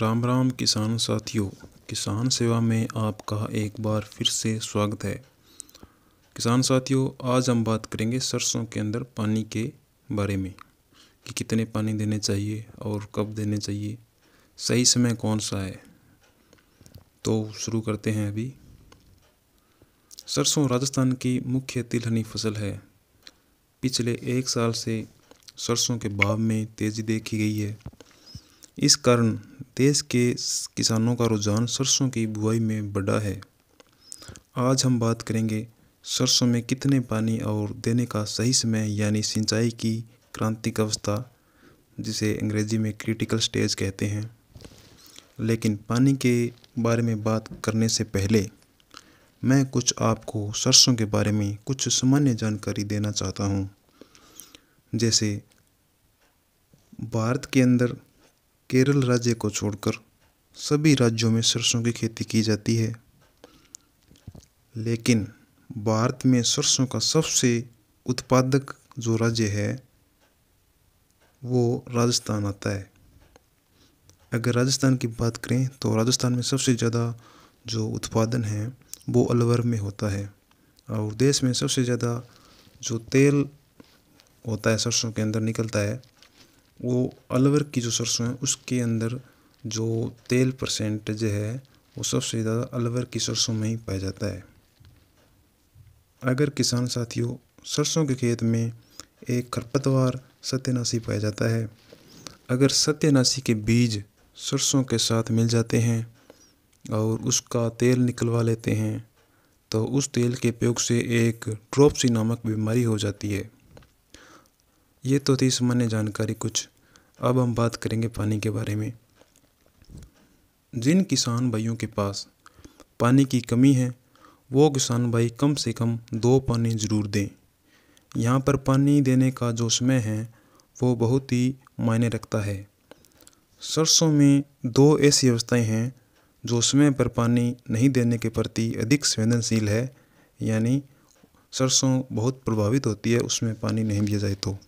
राम राम किसान साथियों किसान सेवा में आपका एक बार फिर से स्वागत है किसान साथियों आज हम बात करेंगे सरसों के अंदर पानी के बारे में कि कितने पानी देने चाहिए और कब देने चाहिए सही समय कौन सा है तो शुरू करते हैं अभी सरसों राजस्थान की मुख्य तिलहनी फसल है पिछले एक साल से सरसों के भाव में तेज़ी देखी गई है इस कारण देश के किसानों का रुझान सरसों की बुआई में बढ़ा है आज हम बात करेंगे सरसों में कितने पानी और देने का सही समय यानी सिंचाई की क्रांतिक अवस्था जिसे अंग्रेजी में क्रिटिकल स्टेज कहते हैं लेकिन पानी के बारे में बात करने से पहले मैं कुछ आपको सरसों के बारे में कुछ सामान्य जानकारी देना चाहता हूँ जैसे भारत के अंदर केरल राज्य को छोड़कर सभी राज्यों में सरसों की खेती की जाती है लेकिन भारत में सरसों का सबसे उत्पादक जो राज्य है वो राजस्थान आता है अगर राजस्थान की बात करें तो राजस्थान में सबसे ज़्यादा जो उत्पादन है वो अलवर में होता है और देश में सबसे ज़्यादा जो तेल होता है सरसों के अंदर निकलता है वो अलवर की जो सरसों है उसके अंदर जो तेल परसेंटेज है वो सबसे ज़्यादा अलवर की सरसों में ही पाया जाता है अगर किसान साथियों सरसों के खेत में एक खरपतवार सत्यनाशी पाया जाता है अगर सत्यनाशी के बीज सरसों के साथ मिल जाते हैं और उसका तेल निकलवा लेते हैं तो उस तेल के प्रयोग से एक ड्रॉपसी नामक बीमारी हो जाती है ये तो थी सामान्य जानकारी कुछ अब हम बात करेंगे पानी के बारे में जिन किसान भाइयों के पास पानी की कमी है वो किसान भाई कम से कम दो पानी ज़रूर दें यहाँ पर पानी देने का जो समय है वो बहुत ही मायने रखता है सरसों में दो ऐसी अवस्थाएँ हैं जो समय पर पानी नहीं देने के प्रति अधिक संवेदनशील है यानी सरसों बहुत प्रभावित होती है उसमें पानी नहीं दिया जाए तो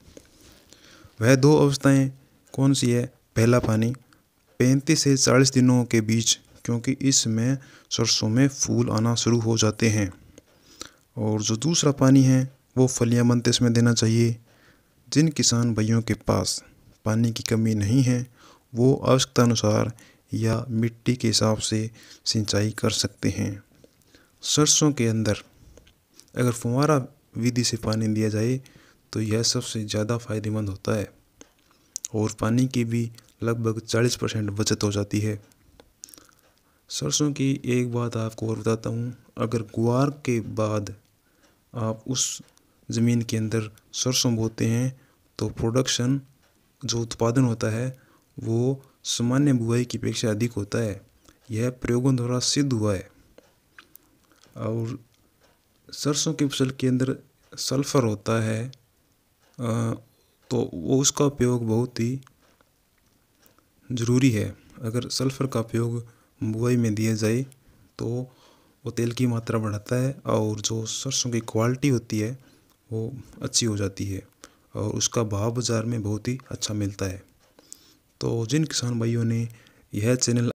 वह दो अवस्थाएँ कौन सी है पहला पानी पैंतीस से चालीस दिनों के बीच क्योंकि इसमें सरसों में फूल आना शुरू हो जाते हैं और जो दूसरा पानी है वो फलियाँ बनते इसमें देना चाहिए जिन किसान भाइयों के पास पानी की कमी नहीं है वो आवश्यकता अनुसार या मिट्टी के हिसाब से सिंचाई कर सकते हैं सरसों के अंदर अगर फुहारा विधि से पानी दिया जाए तो यह सबसे ज़्यादा फायदेमंद होता है और पानी की भी लगभग चालीस परसेंट बचत हो जाती है सरसों की एक बात आपको और बताता हूँ अगर गुआर के बाद आप उस ज़मीन के अंदर सरसों बोते हैं तो प्रोडक्शन जो उत्पादन होता है वो सामान्य बुआई की अपेक्षा अधिक होता है यह प्रयोगों द्वारा सिद्ध हुआ है और सरसों की फसल के अंदर सल्फ़र होता है तो वो उसका उपयोग बहुत ही ज़रूरी है अगर सल्फ़र का उपयोग बुआई में दिया जाए तो वो तेल की मात्रा बढ़ाता है और जो सरसों की क्वालिटी होती है वो अच्छी हो जाती है और उसका भाव बाज़ार में बहुत ही अच्छा मिलता है तो जिन किसान भाइयों ने यह चैनल